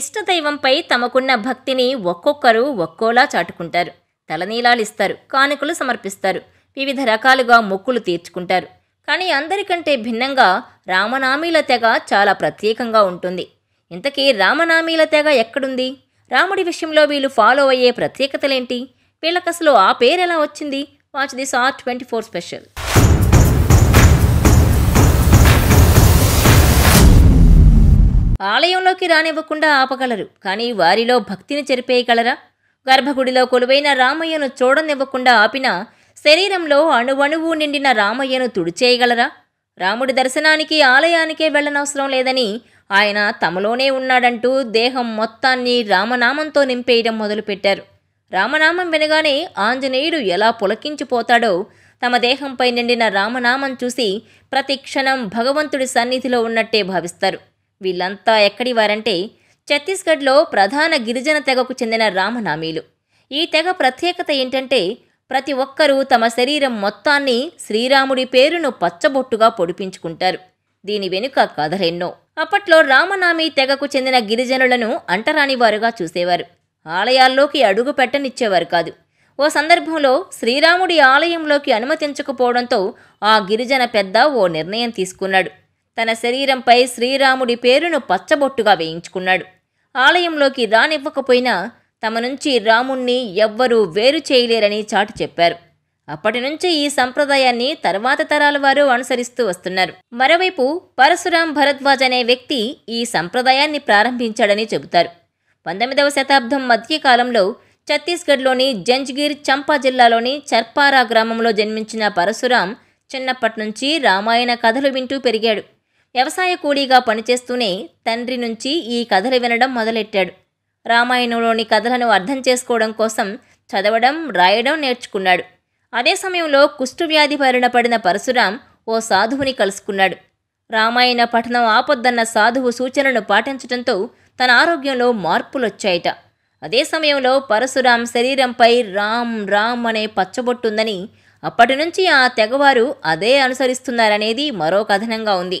ఇష్ట దైవంపై తమకున్న భక్తిని ఒక్కొక్కరు ఒక్కోలా చాటుకుంటారు తలనీలాలిస్తారు కానుకలు సమర్పిస్తారు వివిధ రకాలుగా మొక్కులు తీర్చుకుంటారు కానీ అందరికంటే భిన్నంగా రామనామీల తెగ చాలా ప్రత్యేకంగా ఉంటుంది ఇంతకీ రామనామీల తెగ ఎక్కడుంది రాముడి విషయంలో వీళ్ళు ఫాలో అయ్యే ప్రత్యేకతలేంటి వీళ్ళకసలు ఆ పేరు ఎలా వచ్చింది watch this R twenty four special ఆలయంలోకి రానివ్వకుండా ఆపగలరు కానీ వారిలో భక్తిని చెరిపేయగలరా గర్భగుడిలో కొలువైన రామయ్యను చూడనివ్వకుండా ఆపిన శరీరంలో అణువణువు నిండిన రామయ్యను తుడిచేయగలరా రాముడి దర్శనానికి ఆలయానికే వెళ్ళనవసరం లేదని ఆయన తమలోనే ఉన్నాడంటూ దేహం మొత్తాన్ని రామనామంతో నింపేయడం మొదలుపెట్టారు రామనామం వినగానే ఆంజనేయుడు ఎలా పులకించిపోతాడో తమ దేహంపై నిండిన రామనామం చూసి ప్రతి క్షణం భగవంతుడి సన్నిధిలో ఉన్నట్టే భావిస్తారు వీళ్ళంతా ఎక్కడి వారంటే ఛత్తీస్గఢ్లో ప్రధాన గిరిజన తెగకు చెందిన రామనామీలు ఈ తెగ ప్రత్యేకత ఏంటంటే ప్రతి ఒక్కరూ తమ శరీరం మొత్తాన్ని శ్రీరాముడి పేరును పచ్చబొట్టుగా పొడిపించుకుంటారు దీని వెనుక కథలెన్నో అప్పట్లో రామనామి తెగకు చెందిన గిరిజనులను అంటరానివారుగా చూసేవారు ఆలయాల్లోకి అడుగు పెట్టనిచ్చేవారు కాదు ఓ సందర్భంలో శ్రీరాముడి ఆలయంలోకి అనుమతించకపోవడంతో ఆ గిరిజన పెద్ద ఓ నిర్ణయం తీసుకున్నాడు తన శరీరంపై శ్రీరాముడి పేరును పచ్చబొట్టుగా వేయించుకున్నాడు ఆలయంలోకి రానివ్వకపోయినా తమ నుంచి రాముణ్ణి ఎవ్వరూ వేరు చేయలేరని చాటు చెప్పారు అప్పటి నుంచి ఈ సంప్రదాయాన్ని తర్వాత తరాల వారు అనుసరిస్తూ వస్తున్నారు మరోవైపు పరశురాం భరద్వాజ్ అనే వ్యక్తి ఈ సంప్రదాయాన్ని ప్రారంభించాడని చెబుతారు పంతొమ్మిదవ శతాబ్దం మధ్యకాలంలో ఛత్తీస్గఢ్లోని జంజ్గీర్ చంపా జిల్లాలోని చర్పారా గ్రామంలో జన్మించిన పరశురాం చిన్నప్పటి నుంచి రామాయణ కథలు వింటూ పెరిగాడు వ్యవసాయ కూలీగా పనిచేస్తూనే తండ్రి నుంచి ఈ కథలు వినడం మొదలెట్టాడు రామాయణంలోని కథలను అర్థం చేసుకోవడం కోసం చదవడం రాయడం నేర్చుకున్నాడు అదే సమయంలో కుష్ఠవ్యాధి బారిన పడిన పరశురాం ఓ సాధువుని కలుసుకున్నాడు రామాయణ పఠనం ఆపొద్దన్న సాధువు సూచనను పాటించడంతో తన ఆరోగ్యంలో మార్పులొచ్చాయట అదే సమయంలో పరశురాం శరీరంపై రామ్ రామ్ అనే పచ్చబొట్టుందని అప్పటి నుంచి ఆ తెగవారు అదే అనుసరిస్తున్నారనేది మరో కథనంగా ఉంది